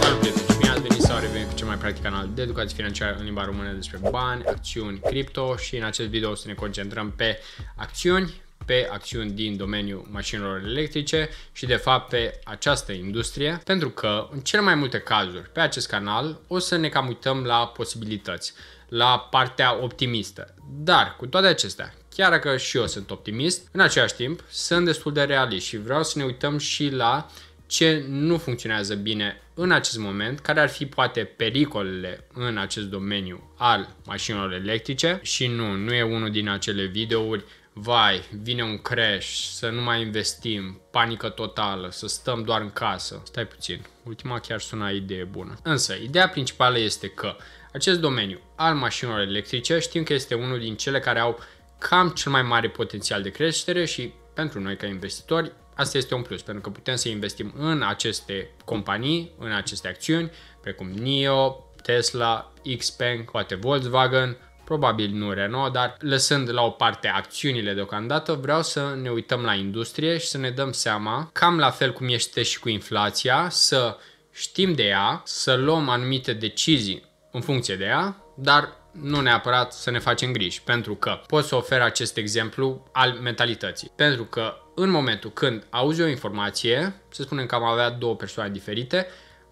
Salut prieteni, bine ați venit sau revenit cu cel mai practic canal de educație financiară în limba română despre bani, acțiuni, cripto și în acest video o să ne concentrăm pe acțiuni, pe acțiuni din domeniul mașinilor electrice și de fapt pe această industrie, pentru că în cele mai multe cazuri pe acest canal o să ne cam uităm la posibilități, la partea optimistă. Dar cu toate acestea, chiar dacă și eu sunt optimist, în același timp sunt destul de realist și vreau să ne uităm și la ce nu funcționează bine în acest moment, care ar fi poate pericolele în acest domeniu al mașinilor electrice și nu, nu e unul din acele videouri vai, vine un crash, să nu mai investim, panică totală, să stăm doar în casă. Stai puțin, ultima chiar sună idee bună. Însă, ideea principală este că acest domeniu al mașinilor electrice știm că este unul din cele care au cam cel mai mare potențial de creștere și pentru noi ca investitori asta este un plus, pentru că putem să investim în aceste companii, în aceste acțiuni, precum NIO, Tesla, Xpeng, poate Volkswagen, probabil nu Renault, dar lăsând la o parte acțiunile deocamdată, vreau să ne uităm la industrie și să ne dăm seama, cam la fel cum este și cu inflația, să știm de ea, să luăm anumite decizii în funcție de ea, dar nu neapărat să ne facem griji, pentru că pot să ofer acest exemplu al mentalității. Pentru că în momentul când auzi o informație, să spunem că am avea două persoane diferite,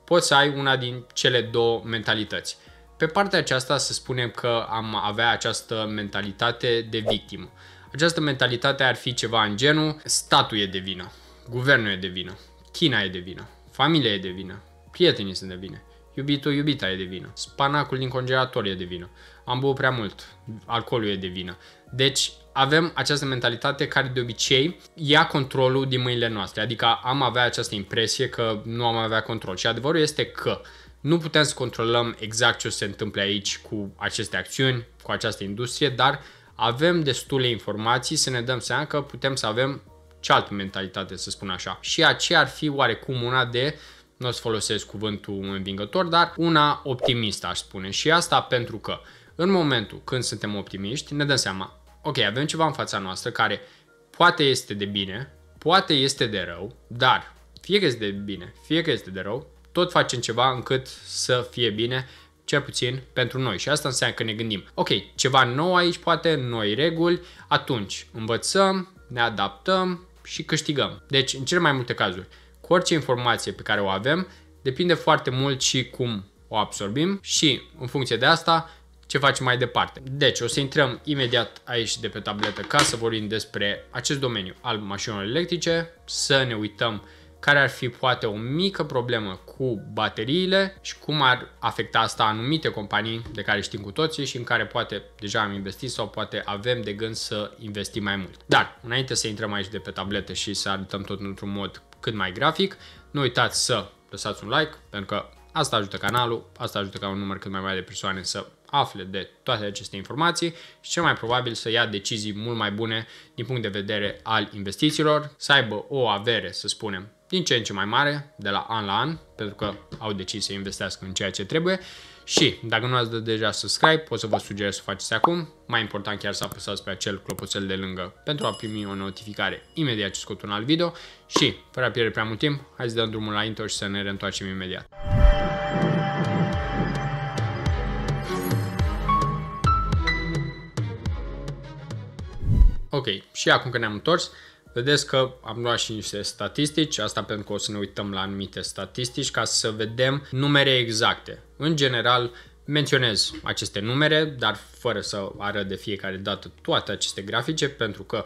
poți să ai una din cele două mentalități. Pe partea aceasta să spunem că am avea această mentalitate de victimă. Această mentalitate ar fi ceva în genul statul e de vină, guvernul e de vină, China e de vină, familia e de vină, prietenii sunt de vină, iubitul, iubita e de vină, spanacul din congelator e de vină, am băut prea mult, alcoolul e de vină. Deci avem această mentalitate care de obicei ia controlul din mâinile noastre, adică am avea această impresie că nu am avea control și adevărul este că nu putem să controlăm exact ce se întâmplă aici cu aceste acțiuni, cu această industrie, dar avem destule informații să ne dăm seama că putem să avem cealaltă mentalitate, să spun așa. Și aceea ar fi oarecum una de nu o să folosesc cuvântul învingător, dar una optimistă, aș spune. Și asta pentru că în momentul când suntem optimiști, ne dăm seama, ok, avem ceva în fața noastră care poate este de bine, poate este de rău, dar fie că este de bine, fie că este de rău, tot facem ceva încât să fie bine, cel puțin pentru noi. Și asta înseamnă că ne gândim, ok, ceva nou aici poate, noi reguli, atunci învățăm, ne adaptăm și câștigăm. Deci, în cele mai multe cazuri, cu orice informație pe care o avem, depinde foarte mult și cum o absorbim și în funcție de asta ce facem mai departe. Deci, o să intrăm imediat aici de pe tabletă ca să vorbim despre acest domeniu al mașinilor electrice, să ne uităm care ar fi poate o mică problemă cu bateriile și cum ar afecta asta anumite companii de care știm cu toții și în care poate deja am investit sau poate avem de gând să investim mai mult. Dar, înainte să intrăm aici de pe tabletă și să arătăm tot într-un mod cât mai grafic, nu uitați să lăsați un like, pentru că asta ajută canalul, asta ajută ca un număr cât mai mare de persoane să afle de toate aceste informații și cel mai probabil să ia decizii mult mai bune din punct de vedere al investițiilor, să aibă o avere, să spunem, din ce în ce mai mare, de la an la an, pentru că au decis să investească în ceea ce trebuie și dacă nu ați dat deja subscribe, pot să vă sugerez să faceți acum. Mai important chiar să apăsați pe acel clopoțel de lângă pentru a primi o notificare imediat ce scot un alt video și, fără a pierde prea mult timp, hai să dăm drumul la intro și să ne reîntoarcem imediat. Ok, și acum că ne-am întors, vedeți că am luat și niște statistici, asta pentru că o să ne uităm la anumite statistici ca să vedem numere exacte. În general, menționez aceste numere, dar fără să arăt de fiecare dată toate aceste grafice, pentru că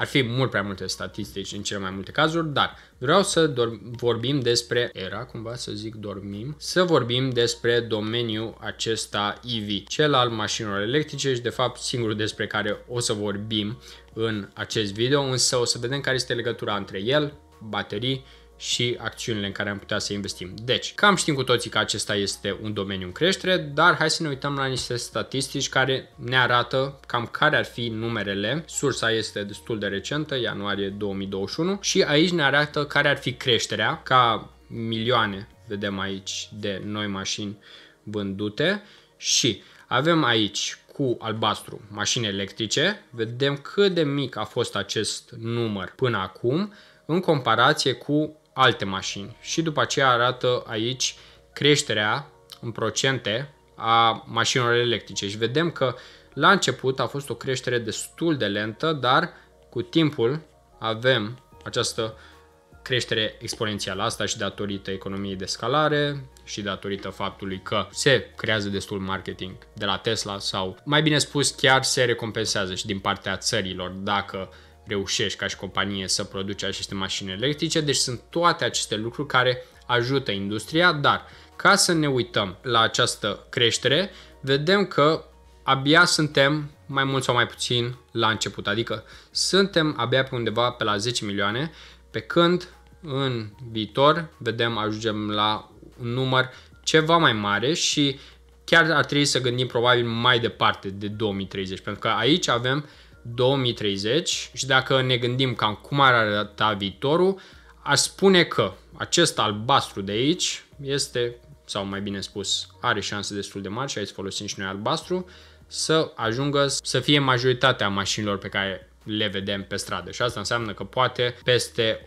ar fi mult prea multe statistici în cele mai multe cazuri, dar vreau să vorbim despre era, cumva să zic dormim, să vorbim despre domeniul acesta EV, cel al mașinilor electrice și de fapt singurul despre care o să vorbim în acest video, însă o să vedem care este legătura între el, baterii și acțiunile în care am putea să investim. Deci, cam știm cu toții că acesta este un domeniu în creștere, dar hai să ne uităm la niște statistici care ne arată cam care ar fi numerele. Sursa este destul de recentă, ianuarie 2021 și aici ne arată care ar fi creșterea ca milioane, vedem aici, de noi mașini vândute și avem aici cu albastru mașini electrice, vedem cât de mic a fost acest număr până acum în comparație cu alte mașini. Și după aceea arată aici creșterea în procente a mașinilor electrice și vedem că la început a fost o creștere destul de lentă, dar cu timpul avem această creștere exponențială asta și datorită economiei de scalare și datorită faptului că se creează destul marketing de la Tesla sau mai bine spus chiar se recompensează și din partea țărilor dacă reușești ca și companie să produci aceste mașini electrice. Deci sunt toate aceste lucruri care ajută industria, dar ca să ne uităm la această creștere, vedem că abia suntem mai mult sau mai puțin la început, adică suntem abia pe undeva pe la 10 milioane, pe când în viitor vedem ajungem la un număr ceva mai mare și chiar ar trebui să gândim probabil mai departe de 2030, pentru că aici avem 2030 și dacă ne gândim cam cum ar arăta viitorul, aș spune că acest albastru de aici este, sau mai bine spus, are șanse destul de mari și aici folosim și noi albastru, să ajungă să fie majoritatea mașinilor pe care le vedem pe stradă și asta înseamnă că poate peste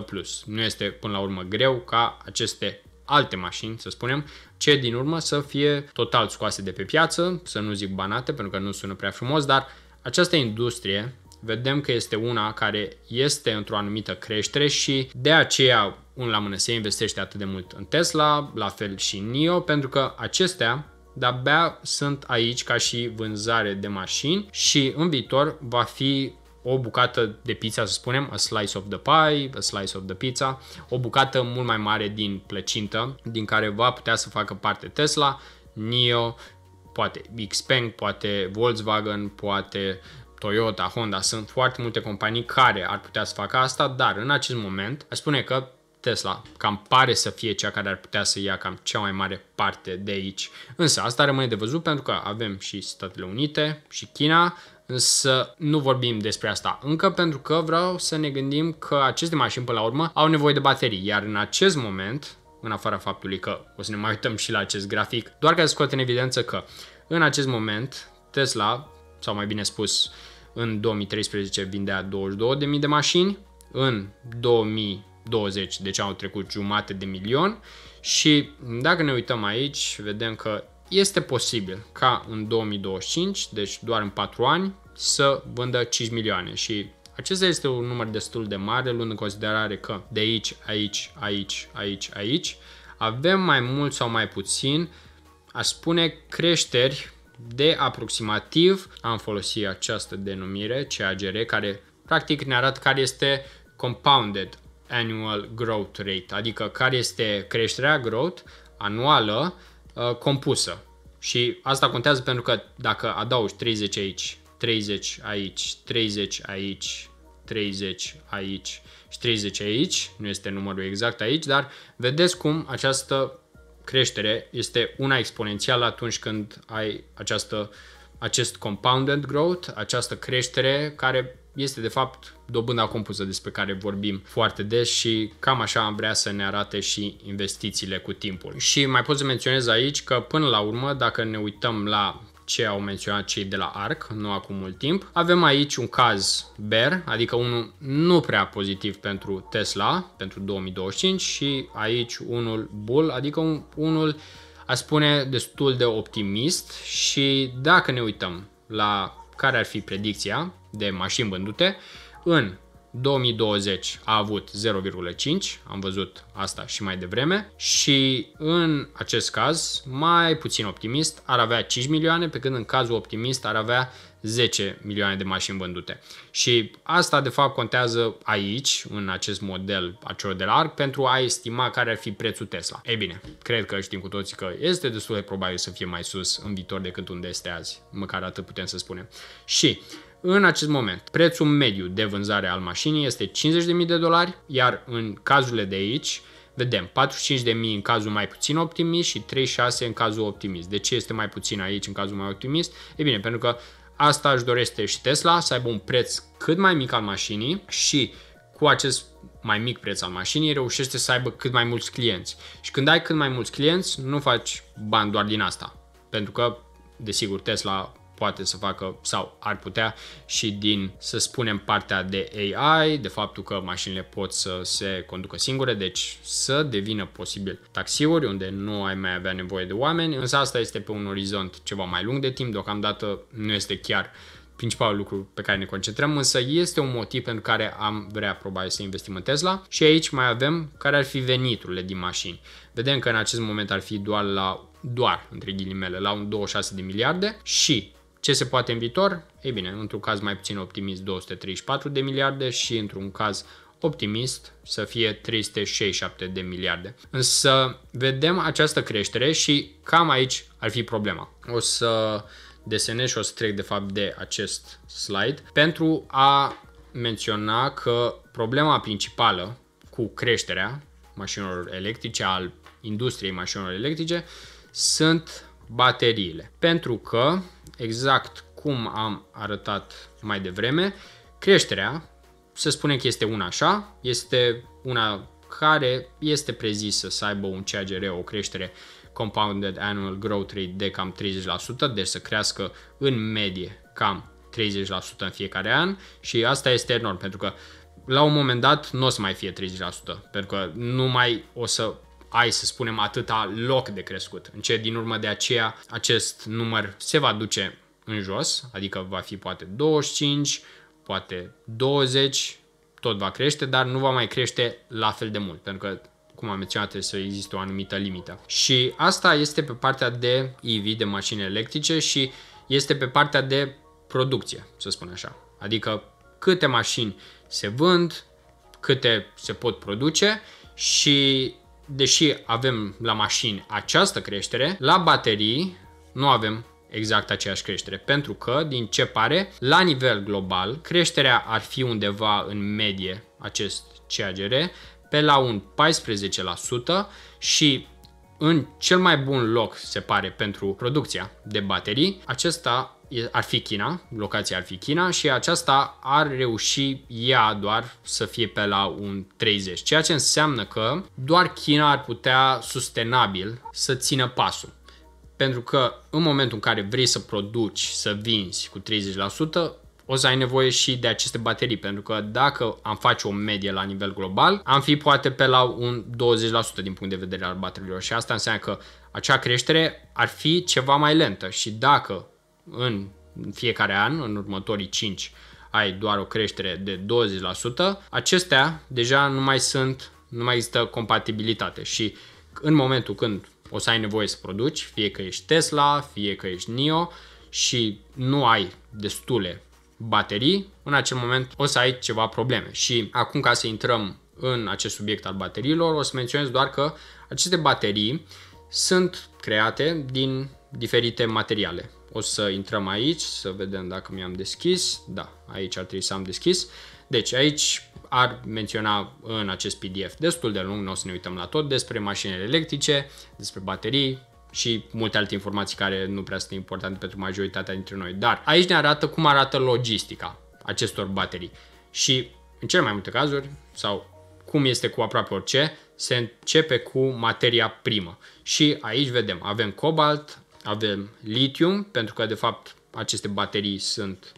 80% plus. Nu este până la urmă greu ca aceste alte mașini, să spunem, ce din urmă să fie total scoase de pe piață, să nu zic banate pentru că nu sună prea frumos, dar această industrie vedem că este una care este într-o anumită creștere și de aceea un la mână se investește atât de mult în Tesla, la fel și în NIO, pentru că acestea de-abia sunt aici ca și vânzare de mașini și în viitor va fi o bucată de pizza, să spunem, a slice of the pie, a slice of the pizza, o bucată mult mai mare din plăcintă, din care va putea să facă parte Tesla, NIO poate Xpeng, poate Volkswagen, poate Toyota, Honda, sunt foarte multe companii care ar putea să facă asta, dar în acest moment aș spune că Tesla cam pare să fie cea care ar putea să ia cam cea mai mare parte de aici. Însă asta rămâne de văzut pentru că avem și Statele Unite și China, însă nu vorbim despre asta încă pentru că vreau să ne gândim că aceste mașini până la urmă au nevoie de baterii, iar în acest moment în afara faptului că o să ne mai uităm și la acest grafic, doar ca să scot în evidență că în acest moment Tesla, sau mai bine spus, în 2013 vindea 22.000 de mașini, în 2020, deci au trecut jumate de milion și dacă ne uităm aici, vedem că este posibil ca în 2025, deci doar în 4 ani, să vândă 5 milioane și acesta este un număr destul de mare, luând în considerare că de aici, aici, aici, aici, aici, avem mai mult sau mai puțin, aș spune, creșteri de aproximativ, am folosit această denumire, CAGR, care practic ne arată care este compounded annual growth rate, adică care este creșterea growth anuală uh, compusă. Și asta contează pentru că dacă adaugi 30 aici, 30 aici, 30 aici, 30 aici și 30 aici, nu este numărul exact aici, dar vedeți cum această creștere este una exponențială atunci când ai această, acest compounded growth, această creștere care este de fapt dobânda compusă despre care vorbim foarte des și cam așa am vrea să ne arate și investițiile cu timpul. Și mai pot să menționez aici că până la urmă, dacă ne uităm la ce au menționat cei de la ARC, nu acum mult timp. Avem aici un caz bear, adică unul nu prea pozitiv pentru Tesla, pentru 2025 și aici unul bull, adică un, unul a spune destul de optimist și dacă ne uităm la care ar fi predicția de mașini vândute, în 2020 a avut 0,5, am văzut asta și mai devreme și în acest caz mai puțin optimist ar avea 5 milioane, pe când în cazul optimist ar avea 10 milioane de mașini vândute. Și asta de fapt contează aici, în acest model acelor de larg, pentru a estima care ar fi prețul Tesla. Ei bine, cred că știm cu toții că este destul de probabil să fie mai sus în viitor decât unde este azi, măcar atât putem să spunem. Și în acest moment, prețul mediu de vânzare al mașinii este 50.000 de dolari, iar în cazurile de aici, vedem 45.000 în cazul mai puțin optimist și 36 în cazul optimist. De ce este mai puțin aici în cazul mai optimist? E bine, pentru că asta își dorește și Tesla, să aibă un preț cât mai mic al mașinii și cu acest mai mic preț al mașinii reușește să aibă cât mai mulți clienți. Și când ai cât mai mulți clienți, nu faci bani doar din asta. Pentru că, desigur, Tesla poate să facă sau ar putea și din, să spunem, partea de AI, de faptul că mașinile pot să se conducă singure, deci să devină posibil taxiuri unde nu ai mai avea nevoie de oameni, însă asta este pe un orizont ceva mai lung de timp, deocamdată nu este chiar principalul lucru pe care ne concentrăm, însă este un motiv pentru care am vrea probabil să investim în Tesla și aici mai avem care ar fi veniturile din mașini. Vedem că în acest moment ar fi doar la doar, între ghilimele, la un 26 de miliarde și ce se poate în viitor? Ei bine, într-un caz mai puțin optimist 234 de miliarde și într-un caz optimist să fie 367 de miliarde. Însă vedem această creștere și cam aici ar fi problema. O să desenez și o să trec de fapt de acest slide pentru a menționa că problema principală cu creșterea mașinilor electrice, al industriei mașinilor electrice, sunt bateriile. Pentru că exact cum am arătat mai devreme, creșterea, să spunem că este una așa, este una care este prezisă să aibă un CAGR, o creștere compounded annual growth rate de cam 30%, deci să crească în medie cam 30% în fiecare an și asta este enorm pentru că la un moment dat nu o să mai fie 30%, pentru că nu mai o să ai, să spunem, atâta loc de crescut. În ce din urmă de aceea acest număr se va duce în jos, adică va fi poate 25, poate 20, tot va crește, dar nu va mai crește la fel de mult, pentru că cum am menționat, trebuie să existe o anumită limită. Și asta este pe partea de EV, de mașini electrice și este pe partea de producție, să spun așa. Adică câte mașini se vând, câte se pot produce și deși avem la mașini această creștere, la baterii nu avem exact aceeași creștere, pentru că, din ce pare, la nivel global, creșterea ar fi undeva în medie acest CAGR pe la un 14% și în cel mai bun loc, se pare, pentru producția de baterii, acesta ar fi China, locația ar fi China și aceasta ar reuși ea doar să fie pe la un 30, ceea ce înseamnă că doar China ar putea sustenabil să țină pasul. Pentru că în momentul în care vrei să produci, să vinzi cu 30%, o să ai nevoie și de aceste baterii, pentru că dacă am face o medie la nivel global, am fi poate pe la un 20% din punct de vedere al bateriilor și asta înseamnă că acea creștere ar fi ceva mai lentă și dacă în fiecare an, în următorii 5 ai doar o creștere de 20%, acestea deja nu mai sunt, nu mai există compatibilitate și în momentul când o să ai nevoie să produci, fie că ești Tesla, fie că ești NIO și nu ai destule baterii, în acel moment o să ai ceva probleme. Și acum ca să intrăm în acest subiect al bateriilor, o să menționez doar că aceste baterii sunt create din diferite materiale. O să intrăm aici, să vedem dacă mi-am deschis. Da, aici ar trebui să am deschis. Deci aici ar menționa în acest PDF destul de lung, nu o să ne uităm la tot, despre mașinile electrice, despre baterii și multe alte informații care nu prea sunt importante pentru majoritatea dintre noi. Dar aici ne arată cum arată logistica acestor baterii. Și în cele mai multe cazuri, sau cum este cu aproape orice, se începe cu materia primă. Și aici vedem, avem cobalt, avem litium, pentru că de fapt aceste baterii sunt,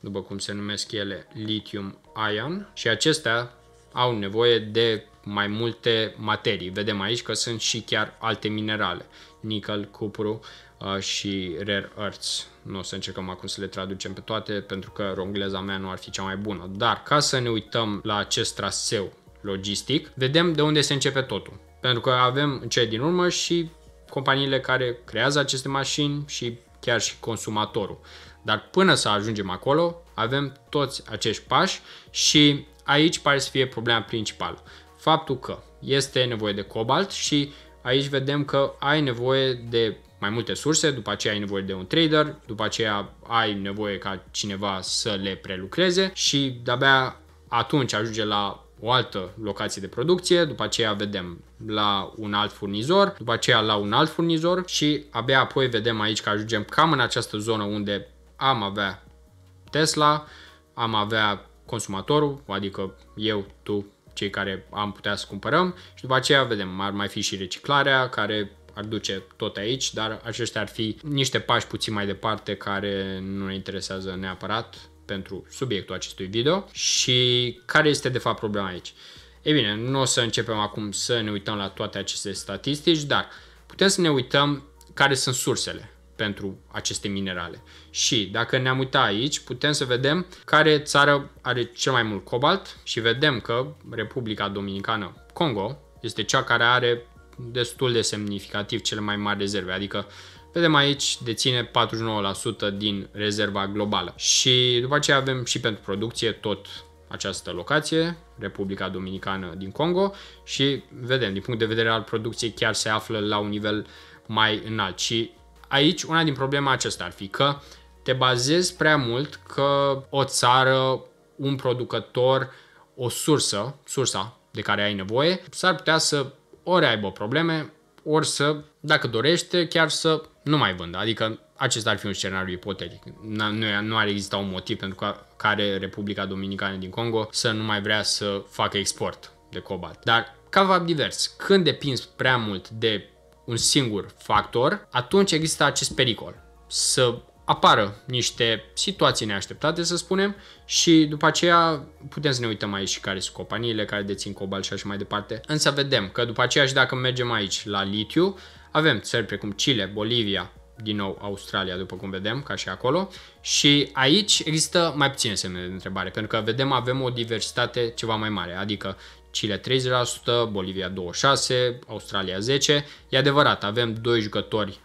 după cum se numesc ele, lithium ion și acestea au nevoie de mai multe materii. Vedem aici că sunt și chiar alte minerale, nickel, cupru uh, și rare earths. Nu o să încercăm acum să le traducem pe toate pentru că rongleza mea nu ar fi cea mai bună. Dar ca să ne uităm la acest traseu logistic, vedem de unde se începe totul. Pentru că avem cei din urmă și companiile care creează aceste mașini și chiar și consumatorul. Dar până să ajungem acolo, avem toți acești pași și aici pare să fie problema principală. Faptul că este nevoie de cobalt și aici vedem că ai nevoie de mai multe surse, după aceea ai nevoie de un trader, după aceea ai nevoie ca cineva să le prelucreze și de-abia atunci ajunge la o altă locație de producție, după aceea vedem la un alt furnizor, după aceea la un alt furnizor și abia apoi vedem aici că ajungem cam în această zonă unde am avea Tesla, am avea consumatorul, adică eu, tu, cei care am putea să cumpărăm și după aceea vedem, ar mai fi și reciclarea care ar duce tot aici, dar aceștia ar fi niște pași puțin mai departe care nu ne interesează neapărat pentru subiectul acestui video și care este de fapt problema aici. Ei bine, nu o să începem acum să ne uităm la toate aceste statistici, dar putem să ne uităm care sunt sursele pentru aceste minerale. Și dacă ne-am uitat aici, putem să vedem care țară are cel mai mult cobalt și vedem că Republica Dominicană Congo este cea care are destul de semnificativ cele mai mari rezerve, adică Vedem aici, deține 49% din rezerva globală. Și după aceea avem și pentru producție tot această locație, Republica Dominicană din Congo și vedem, din punct de vedere al producției, chiar se află la un nivel mai înalt. Și aici, una din problema acestea ar fi că te bazezi prea mult că o țară, un producător, o sursă, sursa de care ai nevoie, s-ar putea să ori aibă probleme, ori să, dacă dorește, chiar să nu mai vând. Adică acesta ar fi un scenariu ipotetic. Nu, nu ar exista un motiv pentru care Republica Dominicană din Congo să nu mai vrea să facă export de cobalt. Dar ca fapt divers, când depinzi prea mult de un singur factor, atunci există acest pericol să apară niște situații neașteptate, să spunem, și după aceea putem să ne uităm aici și care sunt companiile care dețin cobalt și așa mai departe. Însă vedem că după aceea și dacă mergem aici la litiu, avem țări precum Chile, Bolivia, din nou Australia, după cum vedem, ca și acolo. Și aici există mai puține semne de întrebare, pentru că vedem avem o diversitate ceva mai mare, adică Chile 30%, Bolivia 26%, Australia 10%. E adevărat, avem doi jucători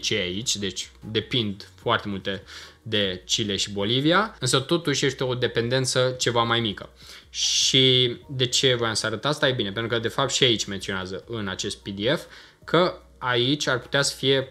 cei aici, deci depind foarte multe de Chile și Bolivia, însă totuși este o dependență ceva mai mică. Și de ce voiam să arăt asta? E bine, pentru că de fapt și aici menționează în acest PDF că aici ar putea să fie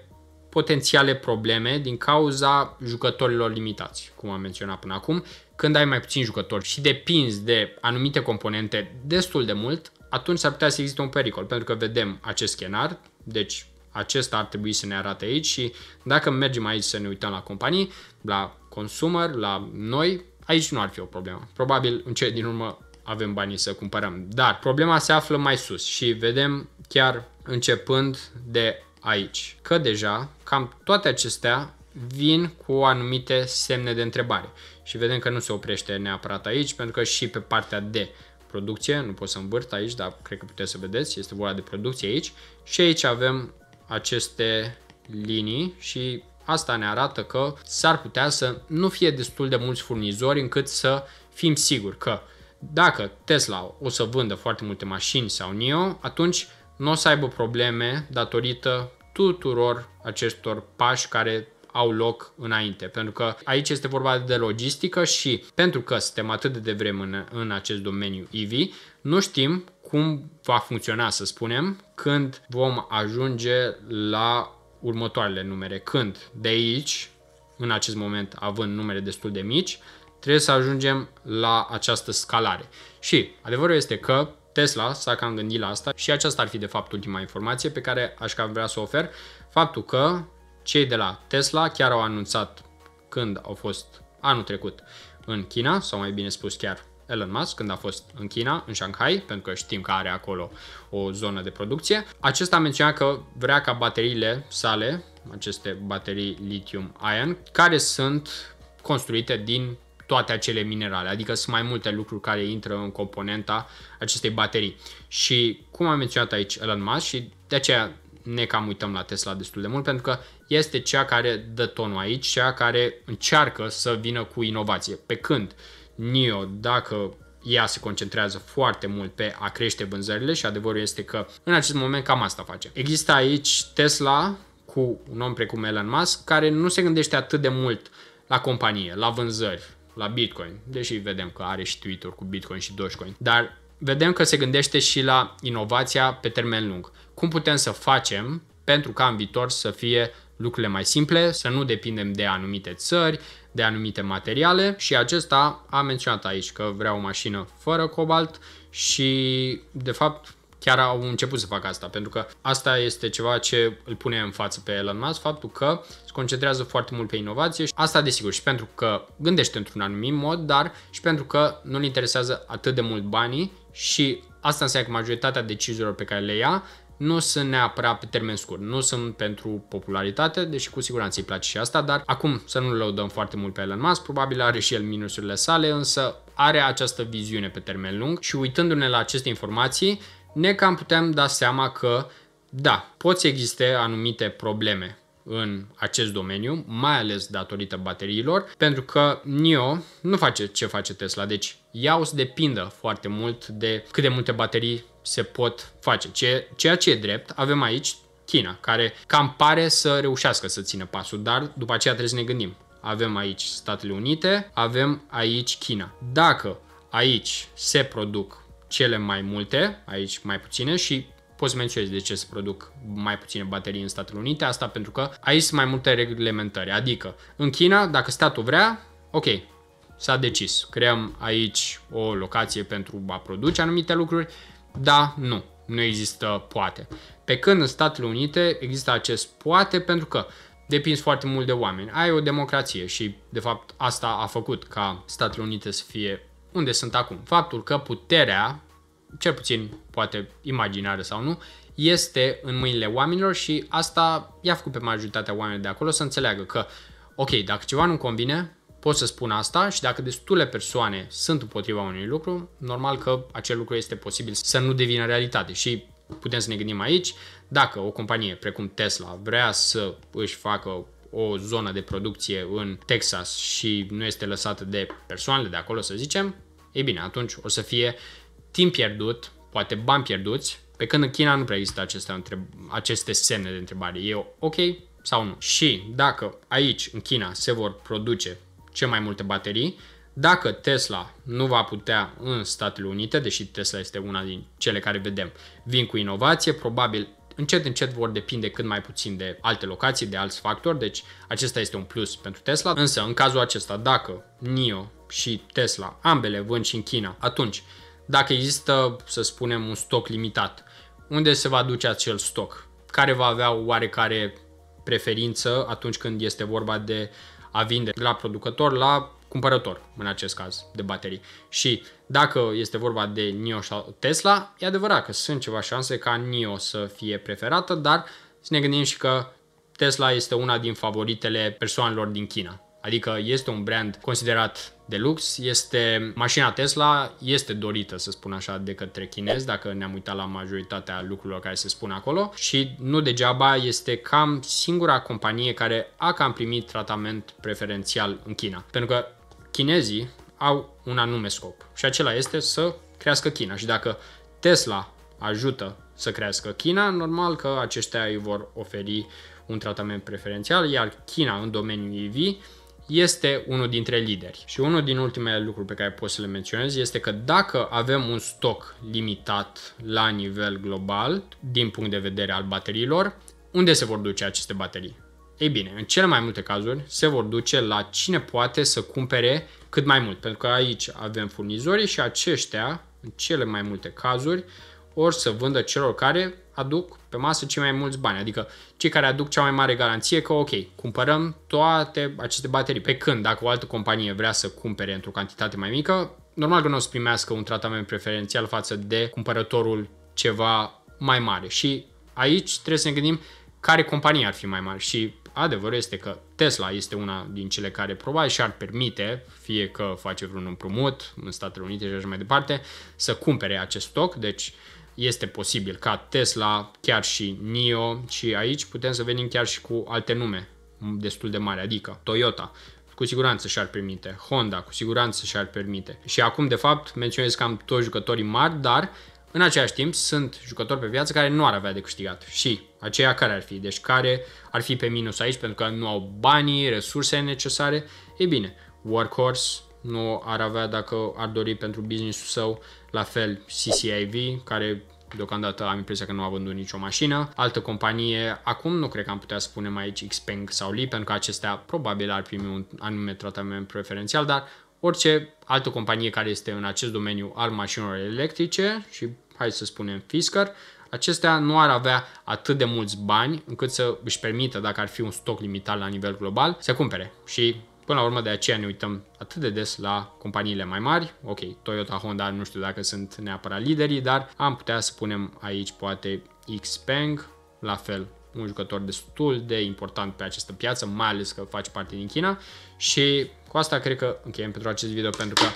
potențiale probleme din cauza jucătorilor limitați, cum am menționat până acum. Când ai mai puțini jucători și depinzi de anumite componente destul de mult, atunci ar putea să existe un pericol, pentru că vedem acest scenar, deci acesta ar trebui să ne arate aici și dacă mergem aici să ne uităm la companii, la consumer, la noi, aici nu ar fi o problemă. Probabil în ce din urmă avem banii să cumpărăm. Dar problema se află mai sus și vedem chiar începând de aici că deja cam toate acestea vin cu anumite semne de întrebare. Și vedem că nu se oprește neapărat aici, pentru că și pe partea de producție, nu pot să învârt aici, dar cred că puteți să vedeți, este vorba de producție aici. Și aici avem aceste linii și asta ne arată că s-ar putea să nu fie destul de mulți furnizori încât să fim siguri că dacă Tesla o să vândă foarte multe mașini sau NIO, atunci nu o să aibă probleme datorită tuturor acestor pași care au loc înainte. Pentru că aici este vorba de logistică și pentru că suntem atât de devreme în, în acest domeniu EV, nu știm cum va funcționa, să spunem, când vom ajunge la următoarele numere. Când de aici, în acest moment având numere destul de mici, trebuie să ajungem la această scalare. Și adevărul este că Tesla s-a cam gândit la asta și aceasta ar fi de fapt ultima informație pe care aș cam vrea să o ofer. Faptul că cei de la Tesla chiar au anunțat când au fost anul trecut în China, sau mai bine spus chiar Elon Musk când a fost în China, în Shanghai, pentru că știm că are acolo o zonă de producție. Acesta a menționat că vrea ca bateriile sale, aceste baterii lithium-ion, care sunt construite din toate acele minerale, adică sunt mai multe lucruri care intră în componenta acestei baterii. Și cum am menționat aici Elon Musk și de aceea ne cam uităm la Tesla destul de mult, pentru că este cea care dă tonul aici, cea care încearcă să vină cu inovație. Pe când NIO, dacă ea se concentrează foarte mult pe a crește vânzările și adevărul este că în acest moment cam asta face. Există aici Tesla cu un om precum Elon Musk care nu se gândește atât de mult la companie, la vânzări, la Bitcoin, deși vedem că are și Twitter cu Bitcoin și Dogecoin, dar vedem că se gândește și la inovația pe termen lung. Cum putem să facem pentru ca în viitor să fie lucrurile mai simple, să nu depindem de anumite țări, de anumite materiale și acesta a menționat aici că vrea o mașină fără cobalt și de fapt chiar au început să facă asta, pentru că asta este ceva ce îl pune în față pe Elon Musk, faptul că se concentrează foarte mult pe inovație și asta desigur și pentru că gândește într-un anumit mod, dar și pentru că nu-l interesează atât de mult banii și asta înseamnă că majoritatea deciziilor pe care le ia nu sunt neapărat pe termen scurt, nu sunt pentru popularitate, deși cu siguranță îi place și asta, dar acum să nu le dăm foarte mult pe Elon Musk, probabil are și el minusurile sale, însă are această viziune pe termen lung și uitându-ne la aceste informații, ne cam putem da seama că, da, pot să existe anumite probleme în acest domeniu, mai ales datorită bateriilor, pentru că NIO nu face ce face Tesla, deci ea o să depindă foarte mult de cât de multe baterii se pot face. Ceea ce e drept, avem aici China, care cam pare să reușească să țină pasul, dar după aceea trebuie să ne gândim. Avem aici Statele Unite, avem aici China. Dacă aici se produc cele mai multe, aici mai puține și poți menționa de ce se produc mai puține baterii în Statele Unite, asta pentru că aici sunt mai multe reglementări, adică în China, dacă statul vrea, ok, s-a decis, creăm aici o locație pentru a produce anumite lucruri, da, nu, nu există poate. Pe când în Statele Unite există acest poate pentru că depinzi foarte mult de oameni. Ai o democrație și, de fapt, asta a făcut ca Statele Unite să fie unde sunt acum. Faptul că puterea, cel puțin poate imaginară sau nu, este în mâinile oamenilor și asta i-a făcut pe majoritatea oamenilor de acolo să înțeleagă că, ok, dacă ceva nu convine, pot să spun asta și dacă destule persoane sunt împotriva unui lucru, normal că acel lucru este posibil să nu devină realitate și putem să ne gândim aici, dacă o companie precum Tesla vrea să își facă o zonă de producție în Texas și nu este lăsată de persoanele de acolo, să zicem, ei bine, atunci o să fie timp pierdut, poate bani pierduți, pe când în China nu prea există aceste, aceste semne de întrebare. E ok sau nu? Și dacă aici, în China, se vor produce ce mai multe baterii, dacă Tesla nu va putea în Statele Unite, deși Tesla este una din cele care vedem, vin cu inovație, probabil încet, încet vor depinde cât mai puțin de alte locații, de alți factori, deci acesta este un plus pentru Tesla, însă în cazul acesta, dacă NIO și Tesla, ambele vând și în China, atunci, dacă există, să spunem, un stoc limitat, unde se va duce acel stoc? Care va avea oarecare preferință atunci când este vorba de a vinde la producător, la cumpărător în acest caz de baterii. Și dacă este vorba de NIO sau Tesla, e adevărat că sunt ceva șanse ca NIO să fie preferată, dar să ne gândim și că Tesla este una din favoritele persoanelor din China. Adică este un brand considerat de lux, este mașina Tesla este dorită, să spun așa, de către chinezi, dacă ne-am uitat la majoritatea lucrurilor care se spun acolo și nu degeaba este cam singura companie care a cam primit tratament preferențial în China. Pentru că chinezii au un anume scop și acela este să crească China. Și dacă Tesla ajută să crească China, normal că aceștia îi vor oferi un tratament preferențial, iar China în domeniul EV este unul dintre lideri. Și unul din ultimele lucruri pe care pot să le menționez este că dacă avem un stoc limitat la nivel global din punct de vedere al bateriilor, unde se vor duce aceste baterii? Ei bine, în cele mai multe cazuri se vor duce la cine poate să cumpere cât mai mult, pentru că aici avem furnizorii și aceștia, în cele mai multe cazuri, ori să vândă celor care aduc pe masă cei mai mulți bani, adică cei care aduc cea mai mare garanție că ok, cumpărăm toate aceste baterii. Pe când, dacă o altă companie vrea să cumpere într-o cantitate mai mică, normal că nu o să primească un tratament preferențial față de cumpărătorul ceva mai mare. Și aici trebuie să ne gândim care companie ar fi mai mare și adevărul este că Tesla este una din cele care probabil și-ar permite, fie că face vreun împrumut în Statele Unite și așa mai departe, să cumpere acest stoc, deci este posibil ca Tesla, chiar și NIO și aici putem să venim chiar și cu alte nume destul de mari, adică Toyota, cu siguranță și-ar permite, Honda, cu siguranță și-ar permite. Și acum, de fapt, menționez că am toți jucătorii mari, dar în același timp, sunt jucători pe piață care nu ar avea de câștigat și aceia care ar fi, deci care ar fi pe minus aici pentru că nu au banii, resursele necesare. Ei bine, Workhorse nu ar avea dacă ar dori pentru businessul său, la fel CCIV, care Deocamdată am impresia că nu a vândut nicio mașină. Altă companie, acum nu cred că am putea spune mai aici Xpeng sau Li, pentru că acestea probabil ar primi un anume tratament preferențial, dar orice altă companie care este în acest domeniu al mașinilor electrice și hai să spunem, Fisker, acestea nu ar avea atât de mulți bani încât să își permită, dacă ar fi un stoc limitat la nivel global, să cumpere. Și Până la urmă de aceea ne uităm atât de des la companiile mai mari, ok, Toyota, Honda, nu știu dacă sunt neapărat liderii, dar am putea să punem aici poate Xpeng, la fel un jucător destul de important pe această piață, mai ales că face parte din China și cu asta cred că încheiem pentru acest video pentru că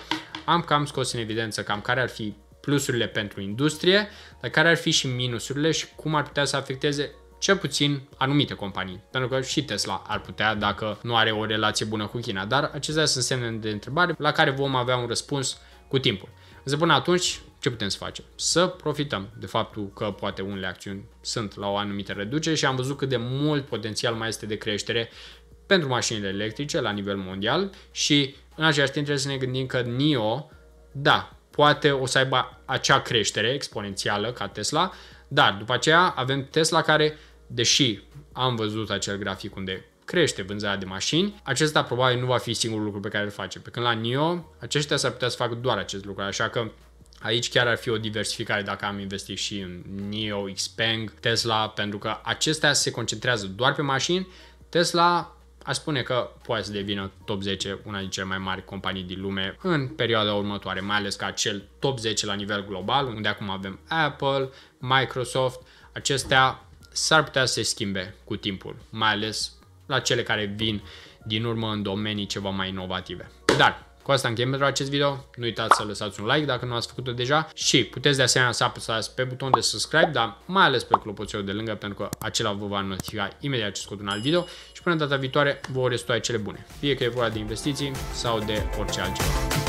am cam scos în evidență cam care ar fi plusurile pentru industrie, dar care ar fi și minusurile și cum ar putea să afecteze cel puțin anumite companii, pentru că și Tesla ar putea dacă nu are o relație bună cu China, dar acestea sunt semne de întrebare la care vom avea un răspuns cu timpul. Însă până atunci, ce putem să facem? Să profităm de faptul că poate unele acțiuni sunt la o anumită reducere și am văzut cât de mult potențial mai este de creștere pentru mașinile electrice la nivel mondial și în același timp trebuie să ne gândim că NIO, da, poate o să aibă acea creștere exponențială ca Tesla, dar după aceea avem Tesla care, deși am văzut acel grafic unde crește vânzarea de mașini, acesta probabil nu va fi singurul lucru pe care îl face. Pe când la NIO, aceștia s-ar putea să facă doar acest lucru, așa că Aici chiar ar fi o diversificare dacă am investit și în NIO, Xpeng, Tesla, pentru că acestea se concentrează doar pe mașini. Tesla Aș spune că poate să devină top 10 una din cele mai mari companii din lume în perioada următoare, mai ales ca acel top 10 la nivel global, unde acum avem Apple, Microsoft, acestea s-ar putea să se schimbe cu timpul, mai ales la cele care vin din urmă în domenii ceva mai inovative. Dar cu asta încheiem pentru acest video. Nu uitați să lăsați un like dacă nu ați făcut-o deja și puteți de asemenea să apăsați pe butonul de subscribe, dar mai ales pe clopoțelul de lângă pentru că acela vă va notifica imediat ce scot un alt video și până data viitoare vă urez toate cele bune. Fie că e vorba de investiții sau de orice altceva.